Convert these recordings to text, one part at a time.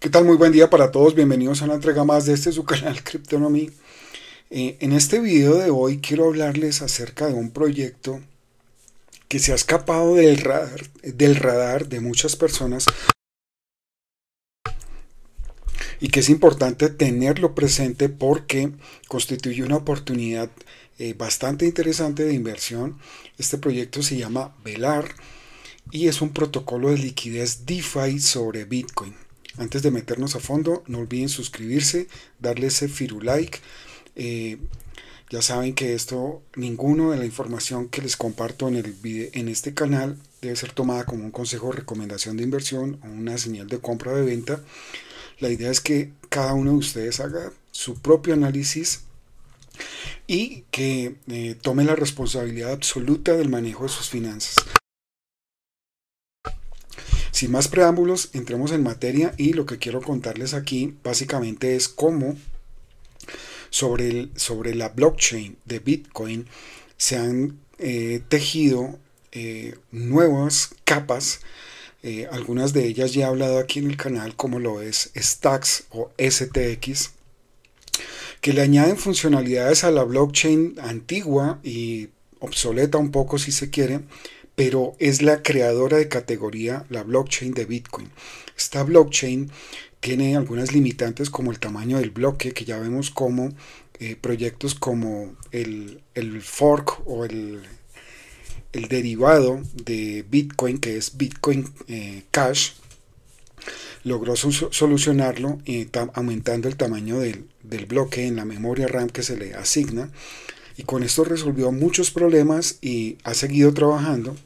¿Qué tal? Muy buen día para todos. Bienvenidos a una entrega más de este su canal Cryptonomy. Eh, en este video de hoy quiero hablarles acerca de un proyecto que se ha escapado del radar, de muchas personas y que es importante tenerlo presente porque constituye una oportunidad eh, bastante interesante de inversión. Este proyecto se llama Velar y es un protocolo de liquidez DeFi sobre Bitcoin. Antes de meternos a fondo, no olviden suscribirse, darle ese firulike, eh, ya saben que esto, ninguno de la información que les comparto en, el en este canal debe ser tomada como un consejo o recomendación de inversión o una señal de compra o de venta. La idea es que cada uno de ustedes haga su propio análisis y que eh, tome la responsabilidad absoluta del manejo de sus finanzas. Sin más preámbulos, entremos en materia y lo que quiero contarles aquí básicamente es cómo sobre, sobre la blockchain de Bitcoin se han eh, tejido eh, nuevas capas, eh, algunas de ellas ya he hablado aquí en el canal, como lo es Stacks o STX, que le añaden funcionalidades a la blockchain antigua y obsoleta un poco si se quiere, pero es la creadora de categoría, la blockchain de Bitcoin. Esta blockchain tiene algunas limitantes como el tamaño del bloque, que ya vemos como eh, proyectos como el, fork o el, el, derivado de Bitcoin, que es Bitcoin eh, Cash, logró solucionarlo eh, aumentando el tamaño del, del bloque en la memoria RAM que se le asigna. Y con esto resolvió muchos problemas y ha seguido trabajando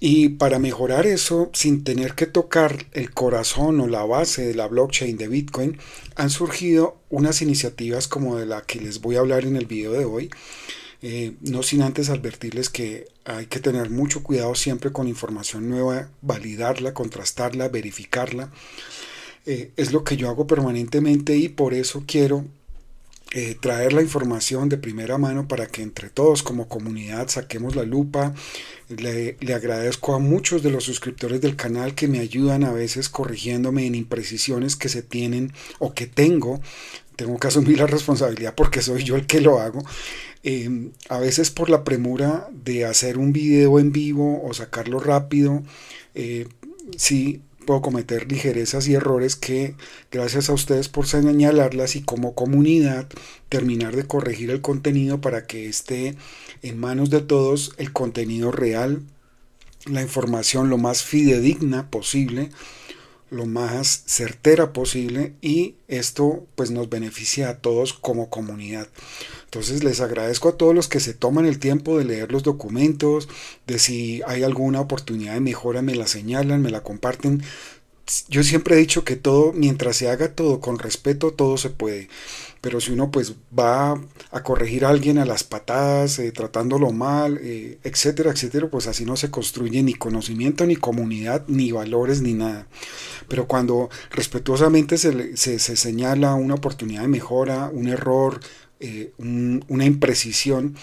y para mejorar eso, sin tener que tocar el corazón o la base de la blockchain de Bitcoin, han surgido unas iniciativas como de la que les voy a hablar en el video de hoy. Eh, no sin antes advertirles que hay que tener mucho cuidado siempre con información nueva, validarla, contrastarla, verificarla. Eh, es lo que yo hago permanentemente y por eso quiero eh, traer la información de primera mano para que entre todos como comunidad saquemos la lupa. Le, agradezco a muchos de los suscriptores del canal que me ayudan a veces corrigiéndome en imprecisiones que se tienen o que tengo. Tengo que asumir la responsabilidad porque soy yo el que lo hago. Em, a veces por la premura de hacer un video en vivo o sacarlo rápido. Si eh, sí, puedo cometer ligerezas y errores que gracias a ustedes por señalarlas y como comunidad terminar de corregir el contenido para que esté en manos de todos el contenido real, la información lo más fidedigna posible lo más certera posible y esto pues nos beneficia a todos como comunidad. Entonces les agradezco a todos los que se toman el tiempo de leer los documentos, de si hay alguna oportunidad de mejora me la señalan, me la comparten. Yo siempre he dicho que todo, mientras se haga todo con respeto, todo se puede. Pero si uno pues va a corregir a alguien a las patadas, eh, tratándolo mal, eh, etcétera, etcétera, pues así no se construye ni conocimiento, ni comunidad, ni valores, ni nada. Pero cuando respetuosamente se, señala una oportunidad de mejora, un error, eh, una imprecisión,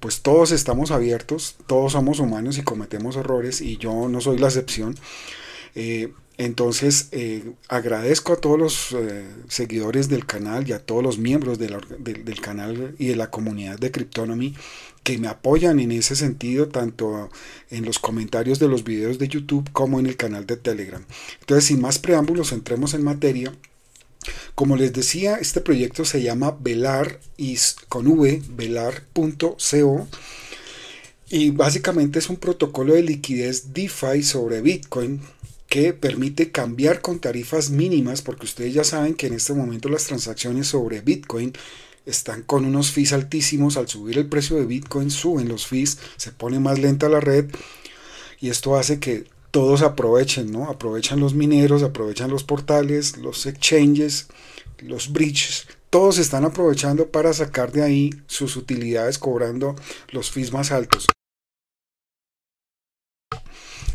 pues todos estamos abiertos, todos somos humanos y cometemos errores y yo no soy la excepción. Eh, entonces, eh, agradezco a todos los eh, seguidores del canal y a todos los miembros del canal y de la comunidad de Cryptonomy que me apoyan en ese sentido, tanto en los comentarios de los videos de YouTube como en el canal de Telegram. Entonces, sin más preámbulos, entremos en materia. Como les decía, este proyecto se llama Velar y con V, velar.co. Y básicamente es un protocolo de liquidez DeFi sobre Bitcoin que permite cambiar con tarifas mínimas, porque ustedes ya saben que en este momento las transacciones sobre Bitcoin están con unos fees altísimos. Al subir el precio de Bitcoin, suben los fees, se pone más lenta la red y esto hace que todos aprovechen, ¿no? Aprovechan los mineros, aprovechan los portales, los exchanges, los bridges. Todos están aprovechando para sacar de ahí sus utilidades cobrando los fees más altos.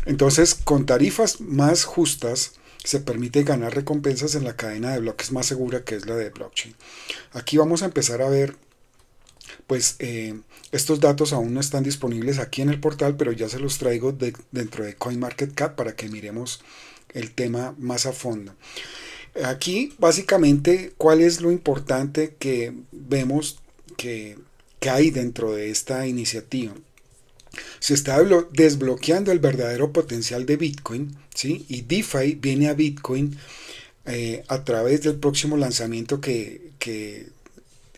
Entonces, con tarifas más justas, se permite ganar recompensas en la cadena de bloques más segura que es la de blockchain. Aquí vamos a empezar a ver, pues eh, estos datos aún no están disponibles aquí en el portal, pero ya se los traigo dentro de CoinMarketCap para que miremos el tema más a fondo. Aquí básicamente cuál es lo importante que vemos que hay dentro de esta iniciativa se está desbloqueando el verdadero potencial de Bitcoin, ¿sí? Y DeFi viene a Bitcoin eh, a través del próximo lanzamiento que,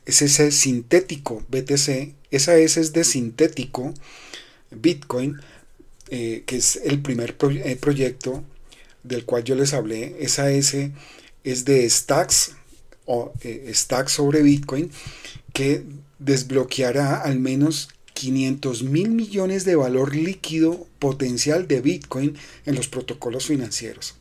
es ese sintético BTC, esa S es de sintético Bitcoin, eh, que es el primer eh, proyecto del cual yo les hablé, esa S es de Stacks o Stacks sobre Bitcoin, que desbloqueará al menos 500 mil millones de valor líquido potencial de Bitcoin en los protocolos financieros.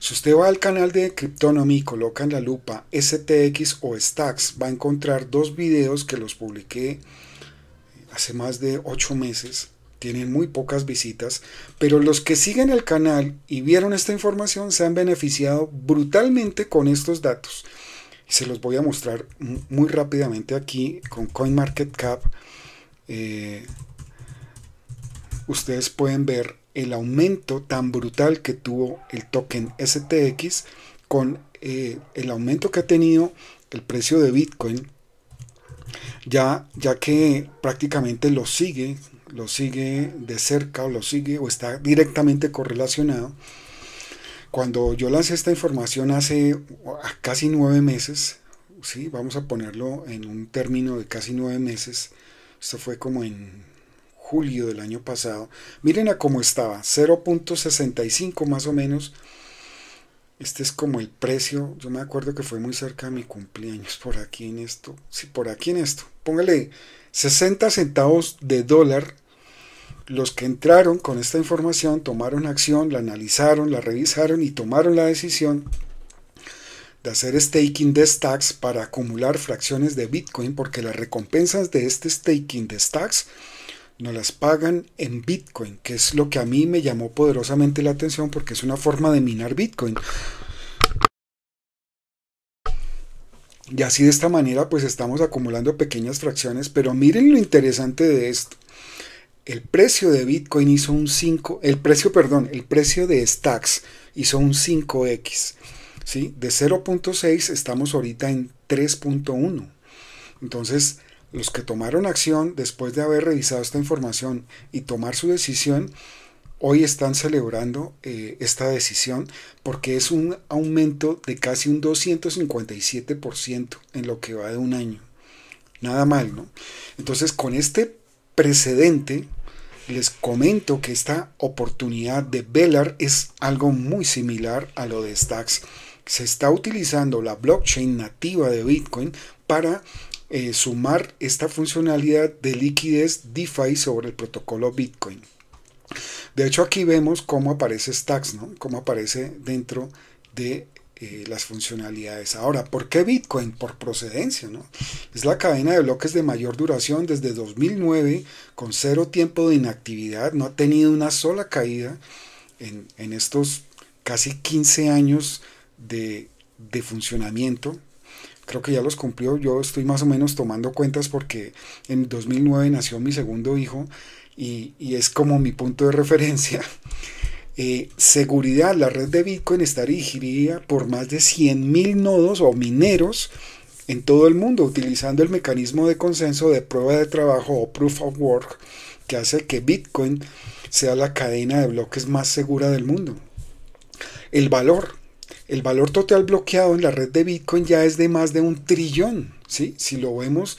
Si usted va al canal de Cryptonomy y coloca en la lupa STX o Stacks, va a encontrar dos videos que los publiqué hace más de 8 meses. Tienen muy pocas visitas, pero los que siguen el canal y vieron esta información se han beneficiado brutalmente con estos datos. Se los voy a mostrar muy rápidamente aquí con CoinMarketCap. Eh, ustedes pueden ver el aumento tan brutal que tuvo el token STX con eh, el aumento que ha tenido el precio de Bitcoin, ya, ya que prácticamente lo sigue, lo sigue de cerca o lo sigue o está directamente correlacionado. Cuando yo lancé esta información hace ah, casi nueve meses, ¿sí? vamos a ponerlo en un término de casi nueve meses, esto fue como en julio del año pasado. Miren a cómo estaba, 0.65 más o menos. Este es como el precio. Yo me acuerdo que fue muy cerca de mi cumpleaños. Por aquí en esto. Sí, por aquí en esto. Póngale 60 centavos de dólar. Los que entraron con esta información tomaron acción, la analizaron, la revisaron y tomaron la decisión de hacer staking de stacks para acumular fracciones de Bitcoin porque las recompensas de este staking de stacks nos las pagan en Bitcoin, que es lo que a mí me llamó poderosamente la atención porque es una forma de minar Bitcoin. Y así de esta manera pues estamos acumulando pequeñas fracciones, pero miren lo interesante de esto. El precio de Bitcoin hizo un 5, el precio, perdón, el precio de Stacks hizo un 5X. De 0.6 estamos ahorita en 3.1. Entonces, los que tomaron acción después de haber revisado esta información y tomar su decisión, hoy están celebrando eh, esta decisión porque es un aumento de casi un 257% en lo que va de un año. Nada mal, ¿no? Entonces, con este precedente, les comento que esta oportunidad de Velar es algo muy similar a lo de Stacks se está utilizando la blockchain nativa de Bitcoin para eh, sumar esta funcionalidad de liquidez DeFi sobre el protocolo Bitcoin. De hecho, aquí vemos cómo aparece Stacks, ¿no? cómo aparece dentro de eh, las funcionalidades. Ahora, ¿por qué Bitcoin? Por procedencia, Es la cadena de bloques de mayor duración desde 2009, con cero tiempo de inactividad, no ha tenido una sola caída en, en estos casi 15 años de, funcionamiento. Creo que ya los cumplió. Yo estoy más o menos tomando cuentas porque en 2009 nació mi segundo hijo y, es como mi punto de referencia. Eh, seguridad, la red de Bitcoin está dirigida por más de 100.000 nodos o mineros en todo el mundo, utilizando el mecanismo de consenso de prueba de trabajo o proof of work que hace que Bitcoin sea la cadena de bloques más segura del mundo. El valor, el valor total bloqueado en la red de Bitcoin ya es de más de un trillón. ¿sí? Si lo vemos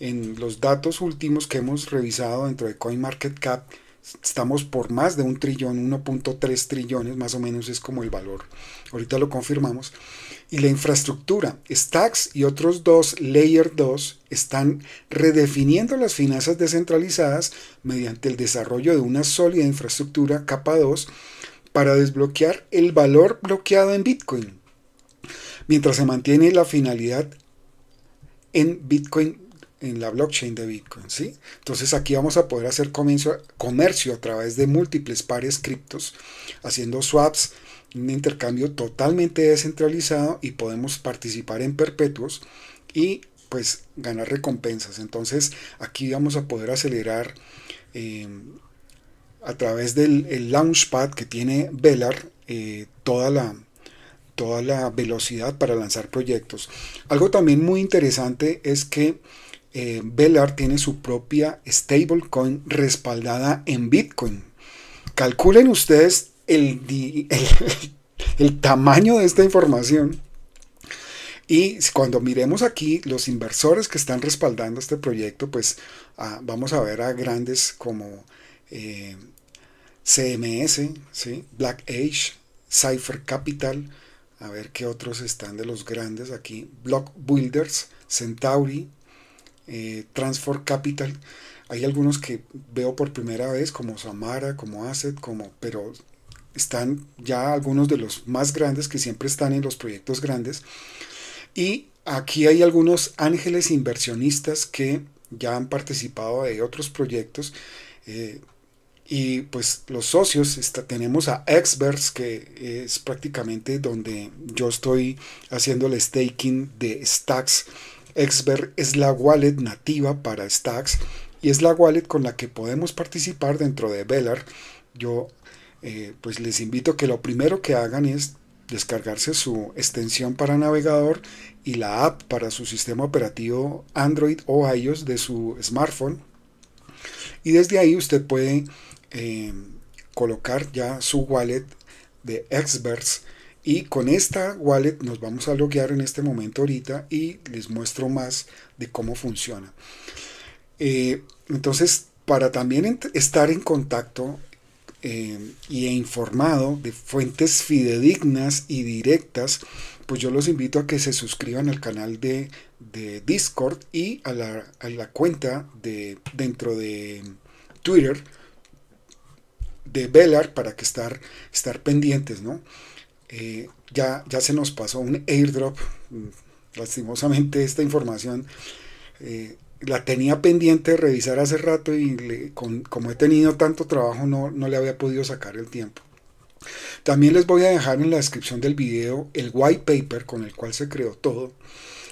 en los datos últimos que hemos revisado dentro de CoinMarketCap, estamos por más de un trillón, 1.3 trillones más o menos es como el valor. Ahorita lo confirmamos. Y la infraestructura, Stacks y otros dos, Layer 2, están redefiniendo las finanzas descentralizadas mediante el desarrollo de una sólida infraestructura capa 2 para desbloquear el valor bloqueado en Bitcoin, mientras se mantiene la finalidad en Bitcoin en la blockchain de Bitcoin, ¿sí? Entonces aquí vamos a poder hacer comercio, a través de múltiples pares criptos, haciendo swaps, un intercambio totalmente descentralizado y podemos participar en perpetuos y pues ganar recompensas. Entonces aquí vamos a poder acelerar eh, a través del launchpad que tiene Velar eh, toda, la, toda la velocidad para lanzar proyectos. Algo también muy interesante es que eh, Velar tiene su propia stablecoin respaldada en Bitcoin. Calculen ustedes el, el, tamaño de esta información. Y cuando miremos aquí los inversores que están respaldando este proyecto, pues ah, vamos a ver a grandes como eh, CMS, Black Age, Cypher Capital, a ver qué otros están de los grandes aquí, Block Builders, Centauri, eh, Transfer Capital. Hay algunos que veo por primera vez, como Samara, como Asset, como, pero están ya algunos de los más grandes que siempre están en los proyectos grandes. Y aquí hay algunos ángeles inversionistas que ya han participado de otros proyectos. Eh, y pues los socios, está, tenemos a Experts, que es prácticamente donde yo estoy haciendo el staking de Stacks. Expert es la wallet nativa para Stacks y es la wallet con la que podemos participar dentro de Velar. Yo eh, pues les invito que lo primero que hagan es descargarse su extensión para navegador y la app para su sistema operativo Android o iOS de su smartphone. Y desde ahí usted puede eh, colocar ya su wallet de experts, y con esta wallet nos vamos a loguear en este momento ahorita y les muestro más de cómo funciona. Eh, entonces, para también estar en contacto eh, y informado de fuentes fidedignas y directas, pues yo los invito a que se suscriban al canal de, de Discord y a la, a la cuenta de dentro de Twitter de Velar para que estar, estar pendientes, ¿no? Eh, ya, ya se nos pasó un airdrop, mm, lastimosamente esta información eh, la tenía pendiente de revisar hace rato y como he tenido tanto trabajo no, no le había podido sacar el tiempo. También les voy a dejar en la descripción del video el white paper con el cual se creó todo.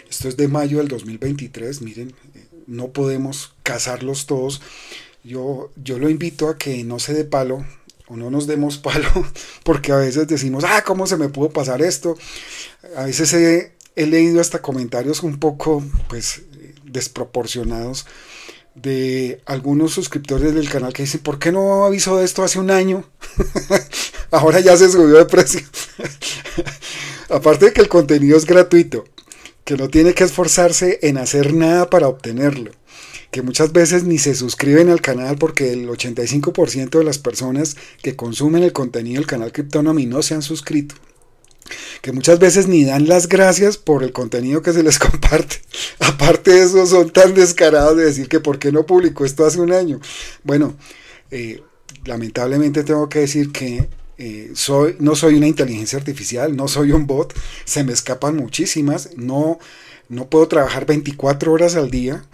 Esto es de mayo del 2023, miren, eh, no podemos casarlos todos. Yo, lo invito a que no se dé palo o no nos demos palo, porque a veces decimos, ah, ¿cómo se me pudo pasar esto? A veces he, leído hasta comentarios un poco, pues, desproporcionados de algunos suscriptores del canal que dicen, ¿por qué no avisó de esto hace un año? Ahora ya se subió de precio. Aparte de que el contenido es gratuito, que no tiene que esforzarse en hacer nada para obtenerlo que muchas veces ni se suscriben al canal porque el 85% de las personas que consumen el contenido del canal Cryptonomy no se han suscrito que muchas veces ni dan las gracias por el contenido que se les comparte. Aparte de eso, son tan descarados de decir que por qué no publicó esto hace un año. Bueno, eh, lamentablemente tengo que decir que eh, soy, no soy una inteligencia artificial, no soy un bot, se me escapan muchísimas, no, no puedo trabajar 24 horas al día.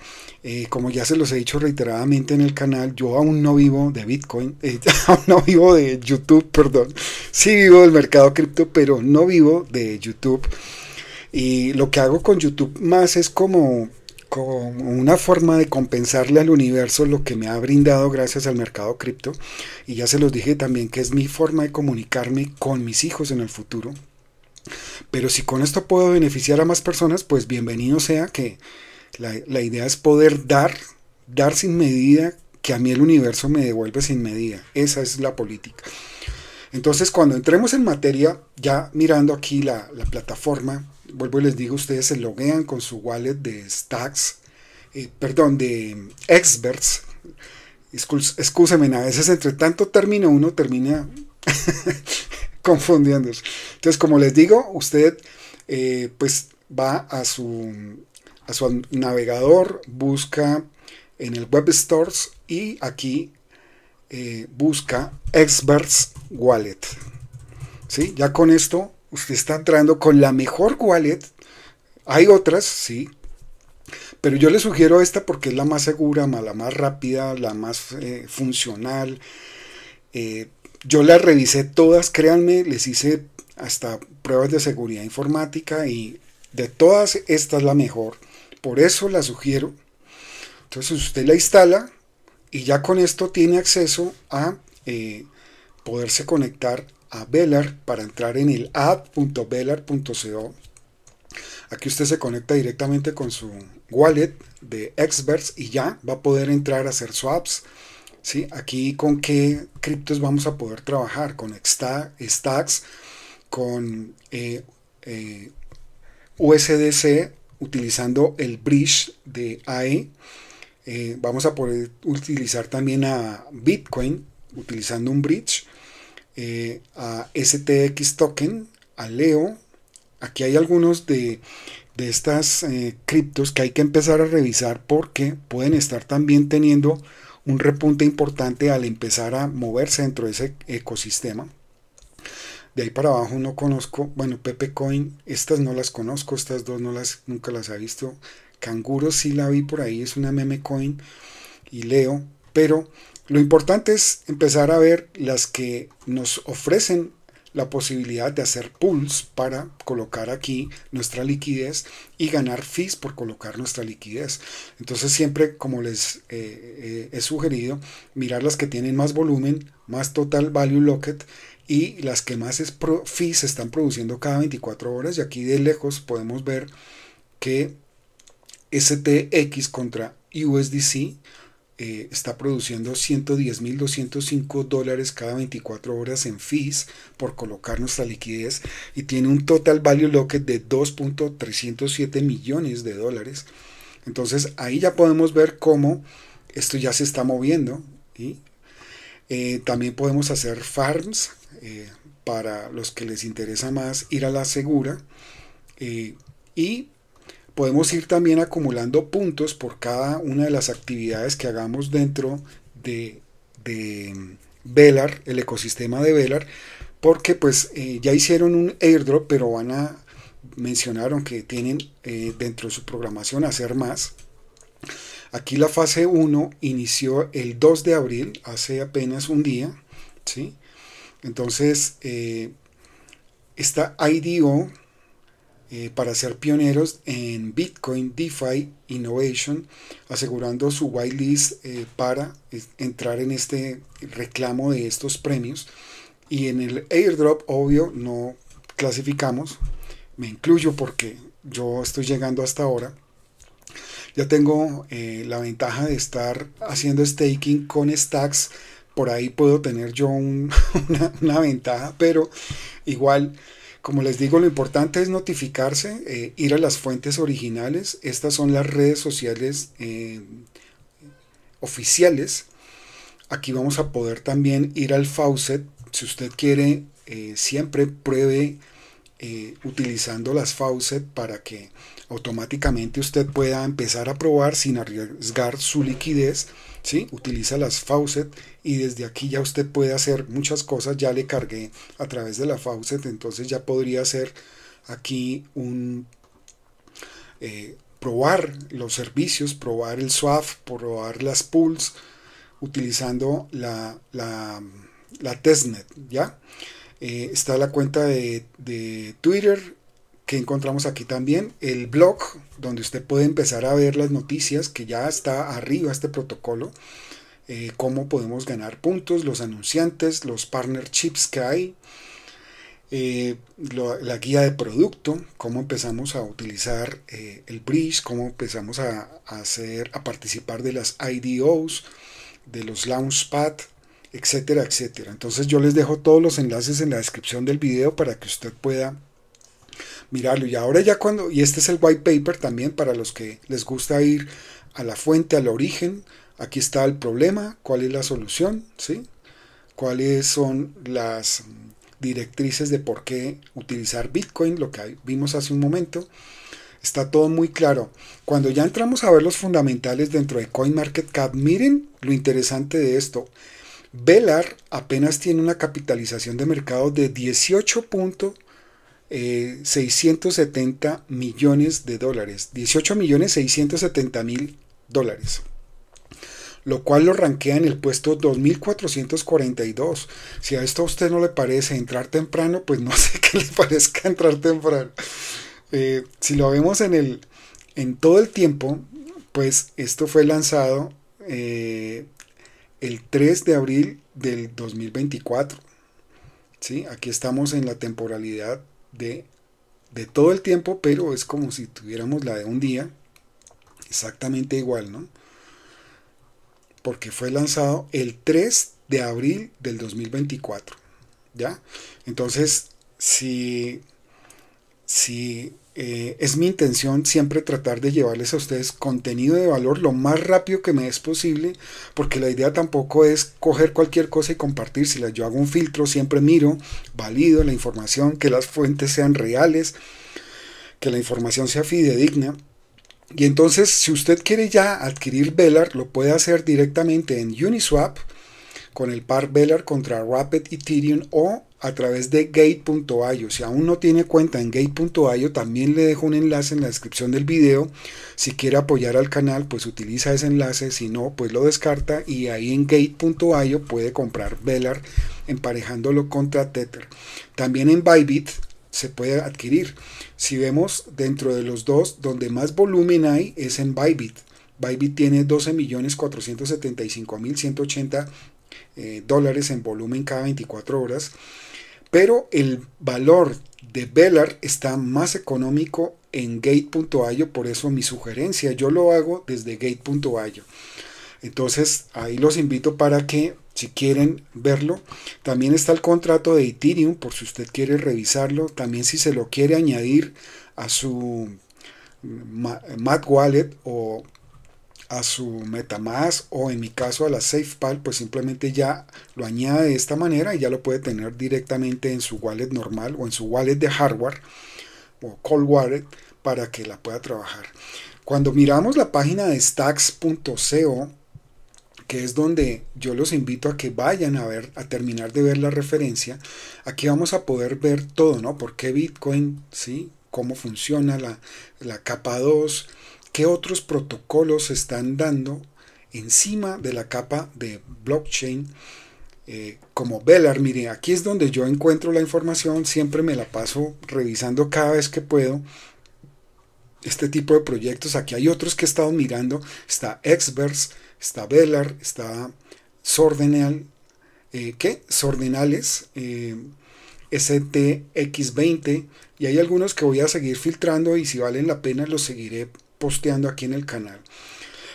Eh, como ya se los he dicho reiteradamente en el canal, yo aún no vivo de Bitcoin, eh, aún no vivo de YouTube, perdón. Sí vivo del mercado cripto, pero no vivo de YouTube. Y lo que hago con YouTube más es como, como una forma de compensarle al universo lo que me ha brindado gracias al mercado cripto. Y ya se los dije también que es mi forma de comunicarme con mis hijos en el futuro. Pero si con esto puedo beneficiar a más personas, pues bienvenido sea que la, idea es poder dar, dar sin medida, que a mí el universo me devuelve sin medida. Esa es la política. Entonces, cuando entremos en materia, ya mirando aquí la, plataforma, vuelvo y les digo, ustedes se loguean con su wallet de Stacks, eh, perdón, de Experts. Excúsenme, a veces entre tanto término uno termina confundiéndose. Entonces, como les digo, usted eh, pues va a su a su navegador, busca en el Web Stores y aquí eh, busca Experts Wallet. ¿Sí? Ya con esto usted está entrando con la mejor wallet. Hay otras, sí. Pero yo le sugiero esta porque es la más segura, la más rápida, la más eh, funcional. Eh, yo las revisé todas, créanme, les hice hasta pruebas de seguridad informática y de todas esta es la mejor por eso la sugiero. Entonces usted la instala y ya con esto tiene acceso a eh, poderse conectar a Velar para entrar en el app.velar.co. Aquí usted se conecta directamente con su wallet de Experts y ya va a poder entrar a hacer swaps. ¿sí? Aquí con qué criptos vamos a poder trabajar, con Stacks, con eh, eh, USDC utilizando el bridge de AE. Eh, vamos a poder utilizar también a Bitcoin utilizando un bridge, eh, a STX token, a Leo. Aquí hay algunos de, estas eh, criptos que hay que empezar a revisar porque pueden estar también teniendo un repunte importante al empezar a moverse dentro de ese ecosistema. De ahí para abajo no conozco, bueno, Pepe Coin, estas no las conozco, estas dos no las, nunca las he visto. Canguro sí la vi por ahí, es una meme coin y leo, pero lo importante es empezar a ver las que nos ofrecen la posibilidad de hacer pools para colocar aquí nuestra liquidez y ganar fees por colocar nuestra liquidez. Entonces siempre, como les eh, eh, he sugerido, mirar las que tienen más volumen, más total value locket y las que más es se están produciendo cada 24 horas y aquí de lejos podemos ver que STX contra USDC eh, está produciendo 110.205 dólares cada 24 horas en fees por colocar nuestra liquidez y tiene un total value locket de 2.307 millones de dólares. Entonces ahí ya podemos ver cómo esto ya se está moviendo. y eh, también podemos hacer farms eh, para los que les interesa más ir a la segura. Eh, y podemos ir también acumulando puntos por cada una de las actividades que hagamos dentro de, Velar, el ecosistema de Velar, porque pues eh, ya hicieron un airdrop, pero van a mencionaron que tienen dentro de su programación hacer más. Aquí la fase 1 inició el 2 de abril, hace apenas un día, ¿sí? Entonces, eh, está IDO eh, para ser pioneros en Bitcoin DeFi Innovation, asegurando su whitelist eh, para entrar en este reclamo de estos premios. Y en el airdrop, obvio, no clasificamos. Me incluyo porque yo estoy llegando hasta ahora. Ya tengo la ventaja de estar haciendo staking con stacks por ahí puedo tener yo una, ventaja, pero igual, como les digo, lo importante es notificarse, eh, ir a las fuentes originales. Estas son las redes sociales eh, oficiales. Aquí vamos a poder también ir al faucet. Si usted quiere, eh, siempre pruebe utilizando las faucet para que automáticamente usted pueda empezar a probar sin arriesgar su liquidez ¿sí? Utiliza las faucet y desde aquí ya usted puede hacer muchas cosas. Ya le cargué a través de la faucet, entonces ya podría hacer aquí un... Eh, probar los servicios, probar el swap probar las pools utilizando la, la, testnet, ¿ya? Eh, está la cuenta de, de Twitter, que encontramos aquí también el blog donde usted puede empezar a ver las noticias que ya está arriba este protocolo eh, cómo podemos ganar puntos los anunciantes los partnerships que hay eh, la guía de producto cómo empezamos a utilizar eh, el bridge cómo empezamos a, hacer a participar de las IDOs de los launchpad etcétera etcétera entonces yo les dejo todos los enlaces en la descripción del video para que usted pueda mirarlo. Y ahora ya cuando, y este es el white paper también para los que les gusta ir a la fuente, al origen, aquí está el problema, cuál es la solución, ¿sí? cuáles son las directrices de por qué utilizar Bitcoin, lo que vimos hace un momento. Está todo muy claro. Cuando ya entramos a ver los fundamentales dentro de CoinMarketCap, miren lo interesante de esto. Velar apenas tiene una capitalización de mercado de puntos. 670 eh, millones de dólares, 18 millones 670 mil dólares, lo cual lo ranquea en el puesto 2442. Si a esto a usted no le parece entrar temprano, pues no sé qué le parezca entrar temprano. Eh, si lo vemos en, el, en todo el tiempo, pues esto fue lanzado eh, el 3 de abril del 2024. ¿Sí? Aquí estamos en la temporalidad de, todo el tiempo, pero es como si tuviéramos la de un día, exactamente igual, ¿no? Porque fue lanzado el 3 de abril del 2024, ¿ya? Entonces, si si eh, es mi intención siempre tratar de llevarles a ustedes contenido de valor lo más rápido que me es posible, porque la idea tampoco es coger cualquier cosa y compartírsela. Yo hago un filtro, siempre miro, valido la información, que las fuentes sean reales, que la información sea fidedigna. Y entonces, si usted quiere ya adquirir Velar, lo puede hacer directamente en Uniswap con el par Velar contra Rapid Ethereum o a través de gate.io. Si aún no tiene cuenta en gate.io, también le dejo un enlace en la descripción del video. Si quiere apoyar al canal, pues utiliza ese enlace. Si no, pues lo descarta y ahí en gate.io puede comprar Velar emparejándolo contra Tether. También en Bybit se puede adquirir. Si vemos dentro de los dos, donde más volumen hay es en Bybit. Bybit tiene 12.475.180 eh, dólares en volumen cada 24 horas, pero el valor de Velar está más económico en gate.io, por eso mi sugerencia, yo lo hago desde gate.io. Entonces ahí los invito para que si quieren verlo. También está el contrato de Ethereum por si usted quiere revisarlo. También si se lo quiere añadir a su Mat Wallet o a su Metamask o en mi caso a la SafePal, pues simplemente ya lo añade de esta manera y ya lo puede tener directamente en su wallet normal o en su wallet de hardware o cold wallet para que la pueda trabajar. Cuando miramos la página de stacks.co, que es donde yo los invito a que vayan a ver, a terminar de ver la referencia, aquí vamos a poder ver todo, ¿no? ¿Por qué Bitcoin? ¿Sí? ¿Cómo funciona la, la capa 2? qué otros protocolos están dando encima de la capa de blockchain eh, como Velar. Mire, aquí es donde yo encuentro la información, siempre me la paso revisando cada vez que puedo este tipo de proyectos. Aquí hay otros que he estado mirando, está Exverse, está Velar, está Sordenal, eh, ¿qué? Sordenales, eh, STX20, y hay algunos que voy a seguir filtrando y si valen la pena los seguiré posteando aquí en el canal.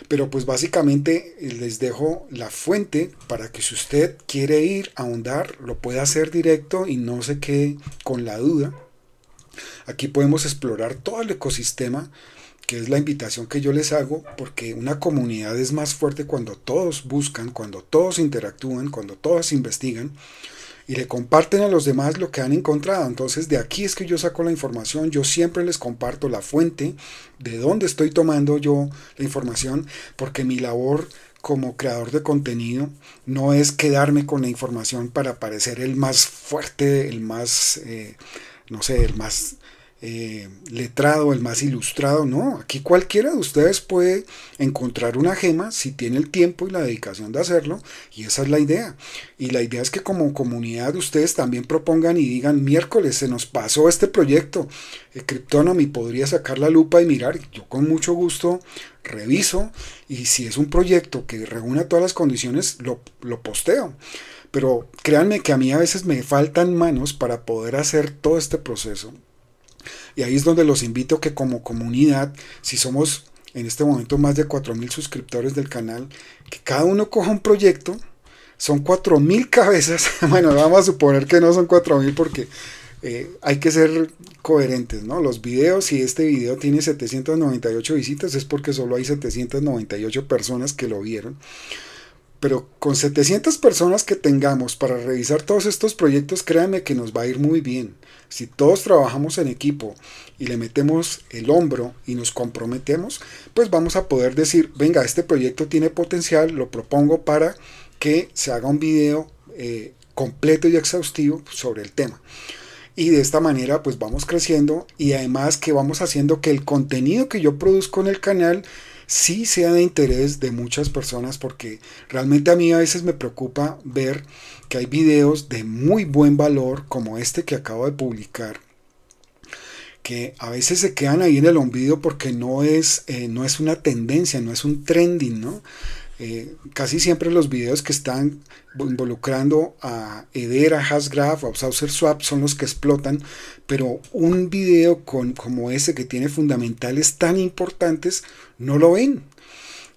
Pero pues básicamente eh, les dejo la fuente para que si usted quiere ir a ahondar, lo pueda hacer directo y no se quede con la duda. Aquí podemos explorar todo el ecosistema, que es la invitación que yo les hago, porque una comunidad es más fuerte cuando todos buscan, cuando todos interactúan, cuando todos investigan y le comparten a los demás lo que han encontrado. Entonces de aquí es que yo saco la información, yo siempre les comparto la fuente de dónde estoy tomando yo la información, porque mi labor como creador de contenido no es quedarme con la información para parecer el más fuerte, el más, eh, no sé, el más eh, letrado, el más ilustrado, no, aquí cualquiera de ustedes puede encontrar una gema si tiene el tiempo y la dedicación de hacerlo, y esa es la idea. Y la idea es que como comunidad ustedes también propongan y digan, miércoles se nos pasó este proyecto, el eh, Cryptonomy podría sacar la lupa y mirar, yo con mucho gusto reviso, y si es un proyecto que reúna todas las condiciones, lo posteo pero créanme que a mí a veces me faltan manos para poder hacer todo este proceso y ahí es donde los invito que como comunidad, si somos en este momento más de 4.000 suscriptores del canal, que cada uno coja un proyecto, son 4.000 cabezas, bueno, vamos a suponer que no son 4.000 porque eh, hay que ser coherentes, ¿no? Los videos, si este video tiene 798 visitas, es porque solo hay 798 personas que lo vieron. Pero con 700 personas que tengamos para revisar todos estos proyectos, créanme que nos va a ir muy bien. Si todos trabajamos en equipo y le metemos el hombro y nos comprometemos, pues vamos a poder decir, venga, este proyecto tiene potencial, lo propongo para que se haga un video eh, completo y exhaustivo sobre el tema. Y de esta manera pues vamos creciendo y además que vamos haciendo que el contenido que yo produzco en el canal sí sea de interés de muchas personas porque realmente a mí a veces me preocupa ver que hay videos de muy buen valor como este que acabo de publicar que a veces se quedan ahí en el olvido porque no es, eh, no es una tendencia, no es un trending, eh, casi siempre los videos que están involucrando a a Hasgraph, a Saucer Swap son los que explotan, pero un video con, como ese que tiene fundamentales tan importantes, no lo ven.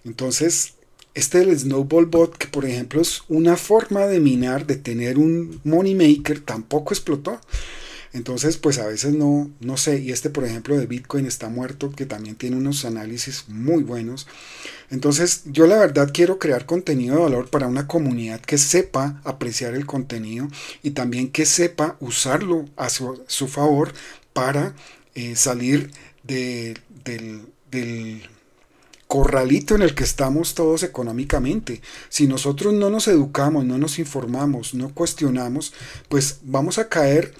Entonces, este del Snowball Bot, que por ejemplo es una forma de minar, de tener un money maker, tampoco explotó. Entonces, pues a veces no, no sé. Y este, por ejemplo, de Bitcoin está muerto, que también tiene unos análisis muy buenos. Entonces, yo la verdad quiero crear contenido de valor para una comunidad que sepa apreciar el contenido y también que sepa usarlo a su, favor para eh, salir de, del corralito en el que estamos todos económicamente. Si nosotros no nos educamos, no nos informamos, no cuestionamos, pues vamos a caer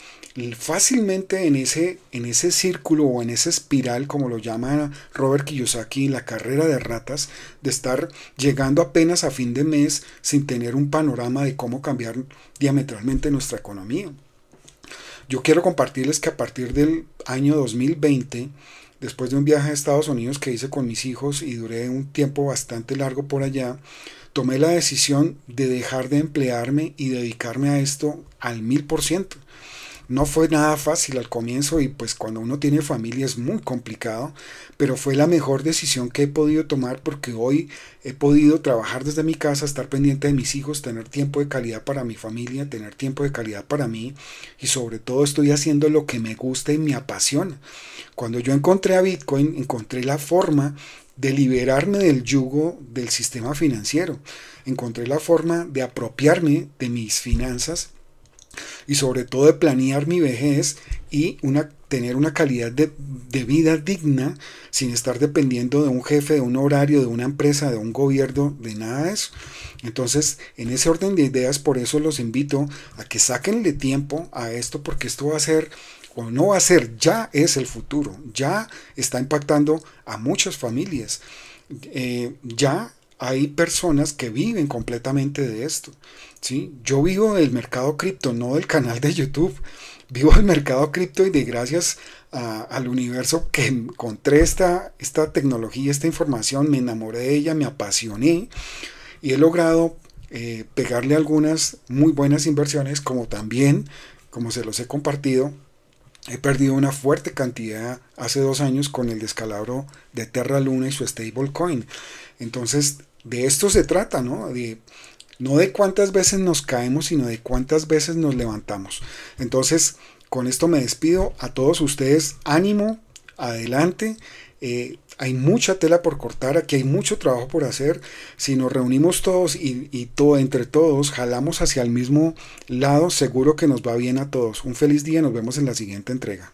fácilmente en ese, en ese círculo o en esa espiral, como lo llama Robert Kiyosaki, la carrera de ratas, de estar llegando apenas a fin de mes sin tener un panorama de cómo cambiar diametralmente nuestra economía. Yo quiero compartirles que a partir del año 2020 después de un viaje a Estados Unidos que hice con mis hijos y duré un tiempo bastante largo por allá, tomé la decisión de dejar de emplearme y dedicarme a esto al mil por ciento. No fue nada fácil al comienzo y pues cuando uno tiene familia es muy complicado, pero fue la mejor decisión que he podido tomar porque hoy he podido trabajar desde mi casa, estar pendiente de mis hijos, tener tiempo de calidad para mi familia, tener tiempo de calidad para mí y sobre todo estoy haciendo lo que me gusta y me apasiona. Cuando yo encontré a Bitcoin, encontré la forma de liberarme del yugo del sistema financiero. Encontré la forma de apropiarme de mis finanzas y sobre todo de planear mi vejez y tener una calidad de, vida digna sin estar dependiendo de un jefe, de un horario, de una empresa, de un gobierno, de nada de eso. Entonces, en ese orden de ideas, por eso los invito a que saquenle tiempo a esto porque esto va a ser... O no va a ser, ya es el futuro, ya está impactando a muchas familias. Eh, ya hay personas que viven completamente de esto. ¿sí? Yo vivo del mercado cripto, no del canal de YouTube. Vivo del mercado cripto y de gracias al universo que encontré esta, esta tecnología, esta información, me enamoré de ella, me apasioné y he logrado eh, pegarle algunas muy buenas inversiones, como también, como se los he compartido, he perdido una fuerte cantidad hace dos años con el descalabro de Terra Luna y su stablecoin. Entonces de esto se trata, ¿no? De, no de cuántas veces nos caemos, sino de cuántas veces nos levantamos. Entonces, con esto me despido. A todos ustedes, ánimo, adelante. Eh, hay mucha tela por cortar, aquí hay mucho trabajo por hacer. Si nos reunimos todos y, y, todo entre todos, jalamos hacia el mismo lado, seguro que nos va bien a todos. Un feliz día, nos vemos en la siguiente entrega.